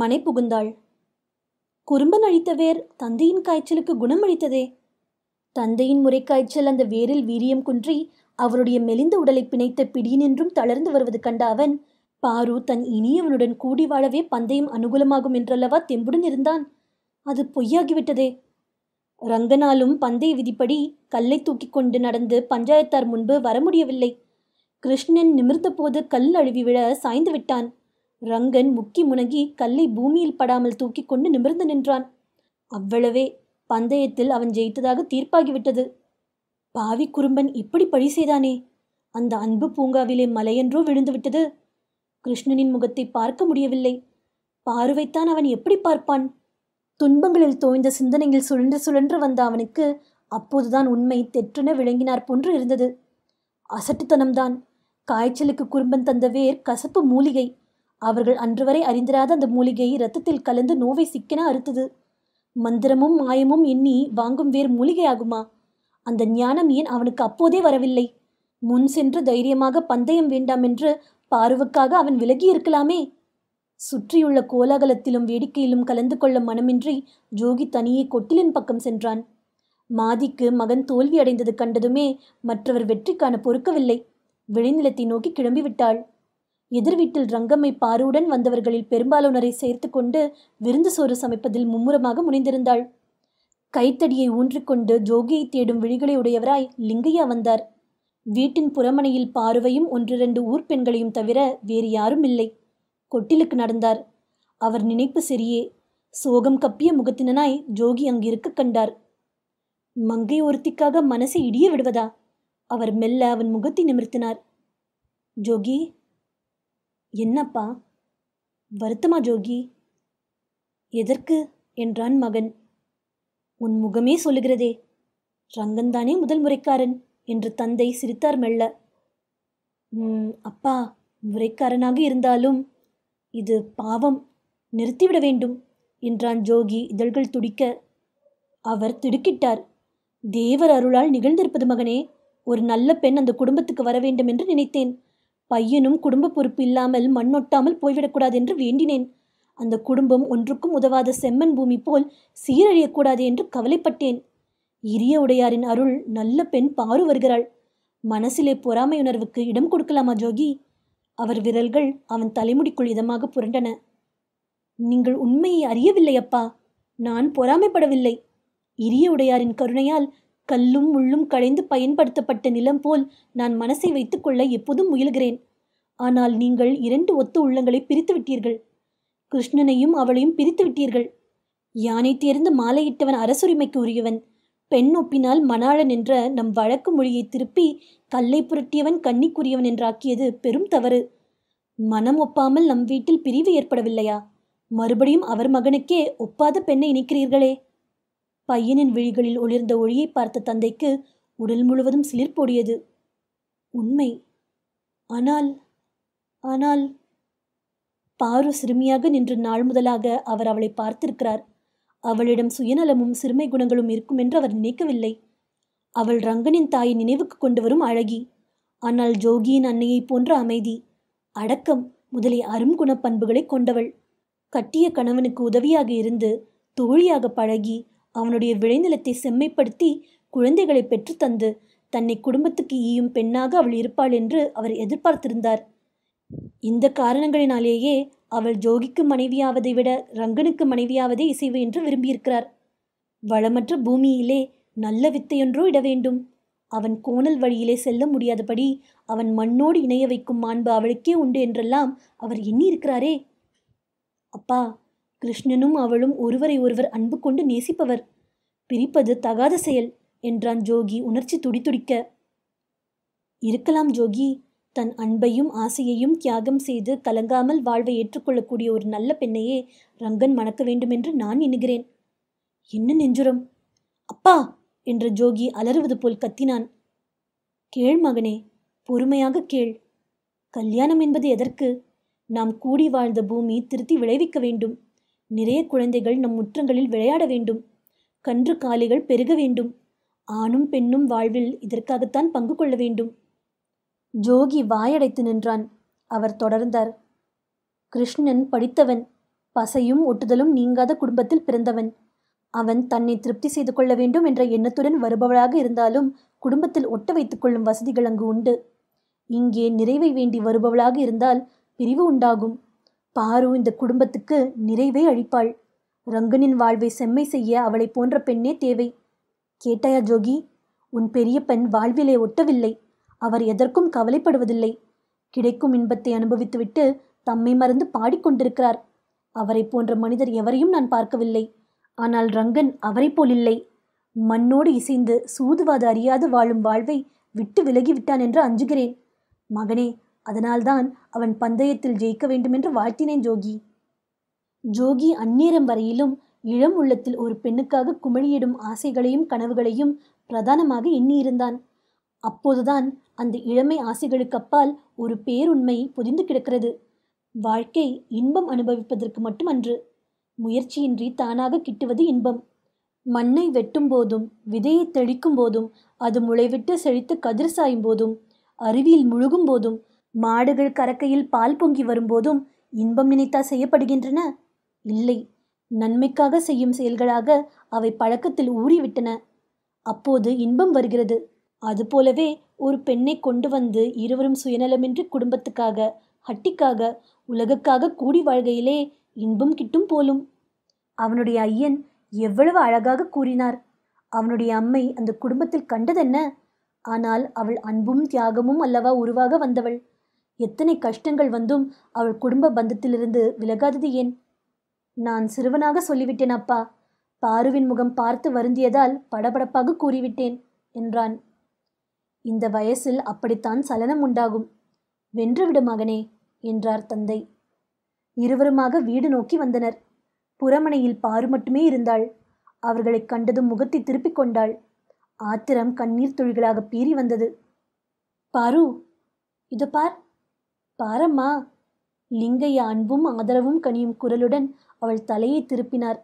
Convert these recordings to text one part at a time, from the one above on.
மனை புகுந்தாள் குறும்பன் அழித்த வேர் தந்தையின் காய்ச்சலுக்கு குணமளித்ததே தந்தையின் முறை காய்ச்சல் அந்த வேரில் வீரியம் குன்றி அவருடைய மெலிந்த உடலை பிணைத்த பிடியினின்றும் தளர்ந்து வருவது கண்ட அவன் பாரு தன் இனியவனுடன் கூடி வாழவே பந்தயம் அனுகூலமாகும் என்றல்லவா தெம்புடன் இருந்தான் அது பொய்யாகிவிட்டதே ரங்கனாலும் பந்தய விதிப்படி கல்லை தூக்கி கொண்டு நடந்து பஞ்சாயத்தார் முன்பு வர முடியவில்லை கிருஷ்ணன் நிமிர்ந்தபோது போது கல் அழுவி விழ சாய்ந்து விட்டான் ரங்கன் முக்கி முனகி கல்லை பூமியில் படாமல் தூக்கி கொண்டு நிமிர்ந்து நின்றான் அவ்வளவே பந்தயத்தில் அவன் ஜெயித்ததாக தீர்ப்பாகிவிட்டது பாவி குறும்பன் இப்படி பழி செய்தானே அந்த அன்பு பூங்காவிலே மலையென்றோ விழுந்துவிட்டது கிருஷ்ணனின் முகத்தை பார்க்க முடியவில்லை பார்வைத்தான் அவன் எப்படி பார்ப்பான் துன்பங்களில் தோய்ந்த சிந்தனையில் சுழன்று சுழன்று வந்த அவனுக்கு அப்போதுதான் உண்மை தெற்றென விளங்கினார் போன்று இருந்தது அசட்டுத்தனம்தான் காய்ச்சலுக்கு குறும்பன் தந்த வேர் கசப்பு மூலிகை அவர்கள் அன்று வரை அறிந்திராத அந்த மூலிகை ரத்தத்தில் கலந்து நோவை சிக்கன அறுத்தது மந்திரமும் மாயமும் எண்ணி வாங்கும் வேறு மூலிகையாகுமா அந்த ஞானம் ஏன் அவனுக்கு அப்போதே வரவில்லை முன் சென்று தைரியமாக பந்தயம் வேண்டாம் என்று பார்வுக்காக அவன் விலகி இருக்கலாமே சுற்றியுள்ள கோலாகலத்திலும் வேடிக்கையிலும் கலந்து கொள்ள மனமின்றி ஜோகி தனியே கொட்டிலின் பக்கம் சென்றான் மாதிக்கு மகன் தோல்வி அடைந்தது கண்டதுமே மற்றவர் வெற்றிக்கான பொறுக்கவில்லை வெளிநிலத்தை நோக்கி கிளம்பிவிட்டாள் எதிர் வீட்டில் ரங்கம்மை பாருவுடன் வந்தவர்களில் பெரும்பாலானரை சேர்த்து கொண்டு விருந்து சோறு சமைப்பதில் மும்முரமாக முனைந்திருந்தாள் கைத்தடியை ஊன்றிக்கொண்டு ஜோகியை தேடும் விழிகளை உடையவராய் லிங்கையா வந்தார் வீட்டின் புறமனையில் பாருவையும் ஒன்றிரண்டு ஊர் பெண்களையும் தவிர வேறு யாரும் இல்லை கொட்டிலுக்கு நடந்தார் அவர் நினைப்பு சரியே சோகம் கப்பிய முகத்தினனாய் ஜோகி அங்கிருக்க கண்டார் மங்கை ஒருத்திக்காக மனசை இடிய விடுவதா அவர் மெல்ல அவன் முகத்தை நிமிர்த்தினார் ஜோகி என்னப்பா வருத்தமா ஜோகி எதற்கு என்றான் மகன் உன் முகமே சொல்லுகிறதே ரங்கன்தானே முதல் முறைக்காரன் என்று தந்தை சிரித்தார் மெல்ல அப்பா முறைக்காரனாக இருந்தாலும் இது பாவம் நிறுத்திவிட வேண்டும் என்றான் ஜோகி இதழ்கள் துடிக்க அவர் திடுக்கிட்டார் தேவர் அருளால் நிகழ்ந்திருப்பது மகனே ஒரு நல்ல பெண் அந்த குடும்பத்துக்கு வர வேண்டும் என்று நினைத்தேன் பையனும் குடும்ப பொறுப்பு இல்லாமல் மண்ணொட்டாமல் போய்விடக்கூடாது என்று வேண்டினேன் அந்த குடும்பம் ஒன்றுக்கும் உதவாத செம்மன் பூமி போல் சீரழியக்கூடாது என்று கவலைப்பட்டேன் இரிய உடையாரின் அருள் நல்ல பெண் பாரு வருகிறாள் மனசிலே பொறாமை உணர்வுக்கு இடம் கொடுக்கலாமா ஜோகி அவர் விரல்கள் அவன் தலைமுடிக்குள் இதமாக புரண்டன நீங்கள் உண்மையை அறியவில்லை அப்பா நான் பொறாமைப்படவில்லை இரிய உடையாரின் கருணையால் கல்லும் முள்ளும் களைந்து பயன்படுத்தப்பட்ட நிலம் போல் நான் மனசை வைத்துக்கொள்ள எப்போதும் முயல்கிறேன் ஆனால் நீங்கள் இரண்டு ஒத்த உள்ளங்களை பிரித்து விட்டீர்கள் கிருஷ்ணனையும் அவளையும் பிரித்து விட்டீர்கள் யானை தேர்ந்து மாலையிட்டவன் அரசுரிமைக்கு உரியவன் பெண் ஒப்பினால் மணாளன் என்ற நம் வழக்கு மொழியை திருப்பி கல்லை புரட்டியவன் கன்னிக்குரியவன் என்றாக்கியது பெரும் தவறு மனம் ஒப்பாமல் நம் வீட்டில் பிரிவு ஏற்படவில்லையா மறுபடியும் அவர் மகனுக்கே ஒப்பாத பெண்ணை இணைக்கிறீர்களே பையனின் விழிகளில் ஒளிர்ந்த ஒளியை பார்த்த தந்தைக்கு உடல் முழுவதும் சிலிர்ப்போடியது உண்மை ஆனால் ஆனால் பாரு சிறுமியாக நின்று நாள் முதலாக அவர் அவளை பார்த்திருக்கிறார் அவளிடம் சுயநலமும் சிறுமை குணங்களும் இருக்கும் என்று அவர் நினைக்கவில்லை அவள் ரங்கனின் தாயை நினைவுக்கு கொண்டு வரும் அழகி ஆனால் ஜோகியின் அன்னையைப் போன்ற அமைதி அடக்கம் முதலிய குண பண்புகளை கொண்டவள் கட்டிய கணவனுக்கு உதவியாக இருந்து தோழியாக பழகி அவனுடைய விளைநிலத்தை செம்மைப்படுத்தி குழந்தைகளை பெற்றுத்தந்து தந்து தன்னை குடும்பத்துக்கு ஈயும் பெண்ணாக அவள் இருப்பாள் என்று அவர் எதிர்பார்த்திருந்தார் இந்த காரணங்களினாலேயே அவள் ஜோகிக்கு மனைவியாவதை விட ரங்கனுக்கு மனைவியாவதே இசைவு என்று விரும்பியிருக்கிறார் வளமற்ற பூமியிலே நல்ல வித்தையொன்றோ இட வேண்டும் அவன் கோணல் வழியிலே செல்ல முடியாதபடி அவன் மண்ணோடு இணைய வைக்கும் மாண்பு அவளுக்கே உண்டு என்றெல்லாம் அவர் எண்ணியிருக்கிறாரே அப்பா கிருஷ்ணனும் அவளும் ஒருவரை ஒருவர் அன்பு கொண்டு நேசிப்பவர் பிரிப்பது தகாத செயல் என்றான் ஜோகி உணர்ச்சி துடிதுடிக்க இருக்கலாம் ஜோகி தன் அன்பையும் ஆசையையும் தியாகம் செய்து கலங்காமல் வாழ்வை ஏற்றுக்கொள்ளக்கூடிய ஒரு நல்ல பெண்ணையே ரங்கன் மணக்க வேண்டுமென்று நான் எண்ணுகிறேன் என்ன நெஞ்சுரம் அப்பா என்று ஜோகி அலறுவது போல் கத்தினான் கேள் மகனே பொறுமையாக கேள் கல்யாணம் என்பது எதற்கு நாம் கூடி வாழ்ந்த பூமி திருத்தி விளைவிக்க வேண்டும் நிறைய குழந்தைகள் நம் முற்றங்களில் விளையாட வேண்டும் கன்று காலிகள் பெருக வேண்டும் ஆணும் பெண்ணும் வாழ்வில் இதற்காகத்தான் பங்கு கொள்ள வேண்டும் ஜோகி வாயடைத்து நின்றான் அவர் தொடர்ந்தார் கிருஷ்ணன் படித்தவன் பசையும் ஒட்டுதலும் நீங்காத குடும்பத்தில் பிறந்தவன் அவன் தன்னை திருப்தி செய்து கொள்ள வேண்டும் என்ற எண்ணத்துடன் வருபவளாக இருந்தாலும் குடும்பத்தில் ஒட்ட வைத்துக் கொள்ளும் வசதிகள் அங்கு உண்டு இங்கே நிறைவை வேண்டி வருபவளாக இருந்தால் பிரிவு உண்டாகும் பாரு இந்த குடும்பத்துக்கு நிறைவே அழிப்பாள் ரங்கனின் வாழ்வை செம்மை செய்ய அவளை போன்ற பெண்ணே தேவை கேட்டாயா ஜோகி உன் பெரிய பெண் வாழ்விலே ஒட்டவில்லை அவர் எதற்கும் கவலைப்படுவதில்லை கிடைக்கும் இன்பத்தை அனுபவித்துவிட்டு தம்மை மறந்து பாடிக்கொண்டிருக்கிறார் அவரை போன்ற மனிதர் எவரையும் நான் பார்க்கவில்லை ஆனால் ரங்கன் அவரை போலில்லை மண்ணோடு இசைந்து சூதுவாது அறியாது வாழும் வாழ்வை விட்டு விலகிவிட்டான் என்று அஞ்சுகிறேன் மகனே அதனால்தான் அவன் பந்தயத்தில் ஜெயிக்க வேண்டுமென்று வாழ்த்தினேன் ஜோகி ஜோகி அந்நேரம் வரையிலும் இளம் உள்ளத்தில் ஒரு பெண்ணுக்காக குமிழியிடும் ஆசைகளையும் கனவுகளையும் பிரதானமாக எண்ணியிருந்தான் அப்போதுதான் அந்த இளமை ஆசைகளுக்கு அப்பால் ஒரு பேருண்மை பொதிந்து கிடக்கிறது வாழ்க்கை இன்பம் அனுபவிப்பதற்கு மட்டுமன்று முயற்சியின்றி தானாக கிட்டுவது இன்பம் மண்ணை வெட்டும் போதும் விதையை தெளிக்கும் போதும் அது முளைவிட்டு செழித்து கதிர் சாயும் போதும் அருவியில் முழுகும் போதும் மாடுகள் கறக்கையில் பால் பொங்கி வரும்போதும் இன்பம் நினைத்தா செய்யப்படுகின்றன இல்லை நன்மைக்காக செய்யும் செயல்களாக அவை பழக்கத்தில் ஊறிவிட்டன அப்போது இன்பம் வருகிறது அதுபோலவே ஒரு பெண்ணை கொண்டு வந்து இருவரும் சுயநலமின்றி குடும்பத்துக்காக ஹட்டிக்காக உலகக்காக கூடி வாழ்கையிலே இன்பம் கிட்டும் போலும் அவனுடைய ஐயன் எவ்வளவு அழகாக கூறினார் அவனுடைய அம்மை அந்த குடும்பத்தில் கண்டதென்ன ஆனால் அவள் அன்பும் தியாகமும் அல்லவா உருவாக வந்தவள் எத்தனை கஷ்டங்கள் வந்தும் அவள் குடும்ப பந்தத்திலிருந்து விலகாதது ஏன் நான் சிறுவனாக சொல்லிவிட்டேன் அப்பா பாருவின் முகம் பார்த்து வருந்தியதால் படபடப்பாக கூறிவிட்டேன் என்றான் இந்த வயசில் அப்படித்தான் சலனம் உண்டாகும் வென்றுவிடு மகனே என்றார் தந்தை இருவருமாக வீடு நோக்கி வந்தனர் புறமனையில் பாரு மட்டுமே இருந்தாள் அவர்களைக் கண்டதும் முகத்தை திருப்பிக் கொண்டாள் ஆத்திரம் கண்ணீர் துளிகளாக பீறி வந்தது பாரு இது பார் பாரம்மா லிங்கை அன்பும் ஆதரவும் கனியும் குரலுடன் அவள் தலையை திருப்பினார்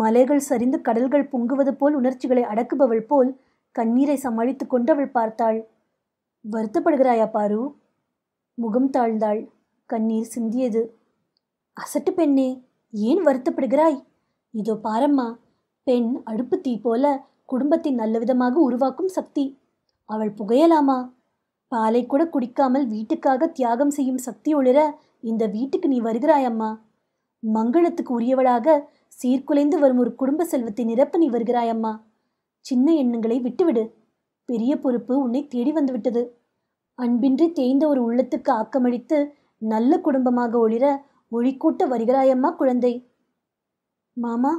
மலைகள் சரிந்து கடல்கள் பொங்குவது போல் உணர்ச்சிகளை அடக்குபவள் போல் கண்ணீரை சமாளித்து கொண்டு அவள் பார்த்தாள் வருத்தப்படுகிறாயா பாரு முகம் தாழ்ந்தாள் கண்ணீர் சிந்தியது அசட்டு பெண்ணே ஏன் வருத்தப்படுகிறாய் இதோ பாரம்மா பெண் அடுப்பு தீ போல குடும்பத்தை நல்லவிதமாக உருவாக்கும் சக்தி அவள் புகையலாமா பாலை கூட குடிக்காமல் வீட்டுக்காக தியாகம் செய்யும் சக்தி ஒளிர இந்த வீட்டுக்கு நீ வருகிறாயம்மா மங்களத்துக்கு உரியவளாக சீர்குலைந்து வரும் ஒரு குடும்ப செல்வத்தை நிரப்ப நீ வருகிறாயம்மா சின்ன எண்ணங்களை விட்டுவிடு பெரிய பொறுப்பு உன்னை தேடி வந்துவிட்டது அன்பின்றி தேய்ந்த ஒரு உள்ளத்துக்கு ஆக்கமளித்து நல்ல குடும்பமாக ஒளிர ஒழிக்கூட்ட வருகிறாயம்மா குழந்தை மாமா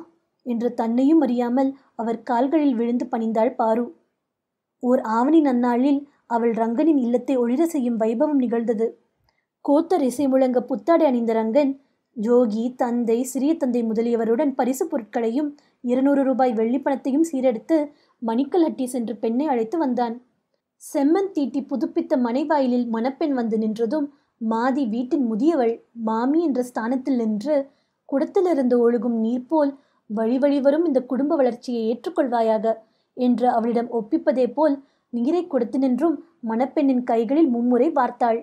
என்ற தன்னையும் அறியாமல் அவர் கால்களில் விழுந்து பணிந்தாள் பாரு ஓர் ஆவணி நன்னாளில் அவள் ரங்கனின் இல்லத்தை ஒளிர செய்யும் வைபவம் நிகழ்ந்தது கோத்தர் இசை முழங்க புத்தாடை அணிந்த ரங்கன் ஜோகி தந்தை சிறிய தந்தை முதலியவருடன் பரிசு பொருட்களையும் இருநூறு ரூபாய் வெள்ளிப்பணத்தையும் மணிக்கல் மணிக்கல்ஹட்டி சென்று பெண்ணை அழைத்து வந்தான் செம்மன் தீட்டி புதுப்பித்த மனைவாயிலில் மணப்பெண் வந்து நின்றதும் மாதி வீட்டின் முதியவள் மாமி என்ற ஸ்தானத்தில் நின்று குடத்திலிருந்து ஒழுகும் நீர் போல் வழி இந்த குடும்ப வளர்ச்சியை ஏற்றுக்கொள்வாயாக என்று அவளிடம் ஒப்பிப்பதே போல் நீரை கொடுத்து நின்றும் மணப்பெண்ணின் கைகளில் மும்முறை வார்த்தாள்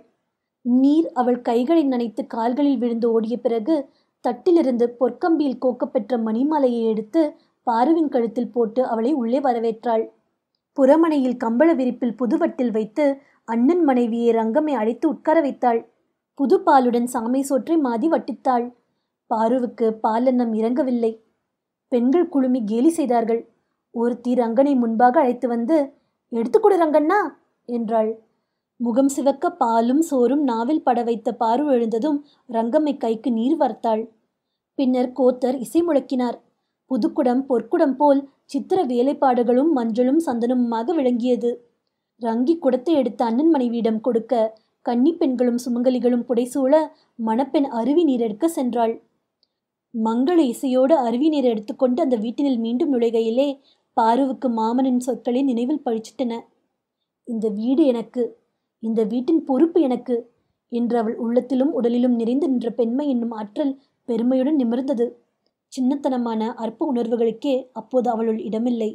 நீர் அவள் கைகளை நனைத்து கால்களில் விழுந்து ஓடிய பிறகு தட்டிலிருந்து பொற்கம்பியில் கோக்கப்பெற்ற மணிமாலையை எடுத்து பாருவின் கழுத்தில் போட்டு அவளை உள்ளே வரவேற்றாள் புறமனையில் கம்பள விரிப்பில் புதுவட்டில் வைத்து அண்ணன் மனைவியை ரங்கமை அழைத்து உட்கார வைத்தாள் புது பாலுடன் சாமை சோற்றை மாதி வட்டித்தாள் பாருவுக்கு பாலன்னம் இறங்கவில்லை பெண்கள் குழுமி கேலி செய்தார்கள் ஒருத்தி ரங்கனை முன்பாக அழைத்து வந்து எடுத்துக்கொடு ரங்கண்ணா என்றாள் முகம் சிவக்க பாலும் சோறும் நாவில் பட வைத்த பாரு எழுந்ததும் ரங்கம்மை கைக்கு நீர் வர்த்தாள் பின்னர் கோத்தர் இசை முழக்கினார் புதுக்குடம் பொற்குடம் போல் சித்திர வேலைப்பாடுகளும் மஞ்சளும் சந்தனமுமாக விளங்கியது ரங்கி குடத்தை எடுத்த அண்ணன் மனைவியிடம் கொடுக்க கன்னி பெண்களும் சுமங்கலிகளும் புடைசூழ மணப்பெண் அருவி நீர் எடுக்க சென்றாள் மங்கள இசையோடு அருவி நீர் எடுத்துக்கொண்டு அந்த வீட்டினில் மீண்டும் நுழைகையிலே பாருவுக்கு மாமனின் சொற்களை நினைவில் பழிச்சிட்டன இந்த வீடு எனக்கு இந்த வீட்டின் பொறுப்பு எனக்கு என்று அவள் உள்ளத்திலும் உடலிலும் நிறைந்து நின்ற பெண்மை என்னும் ஆற்றல் பெருமையுடன் நிமிர்ந்தது சின்னத்தனமான அற்ப உணர்வுகளுக்கே அப்போது அவளுள் இடமில்லை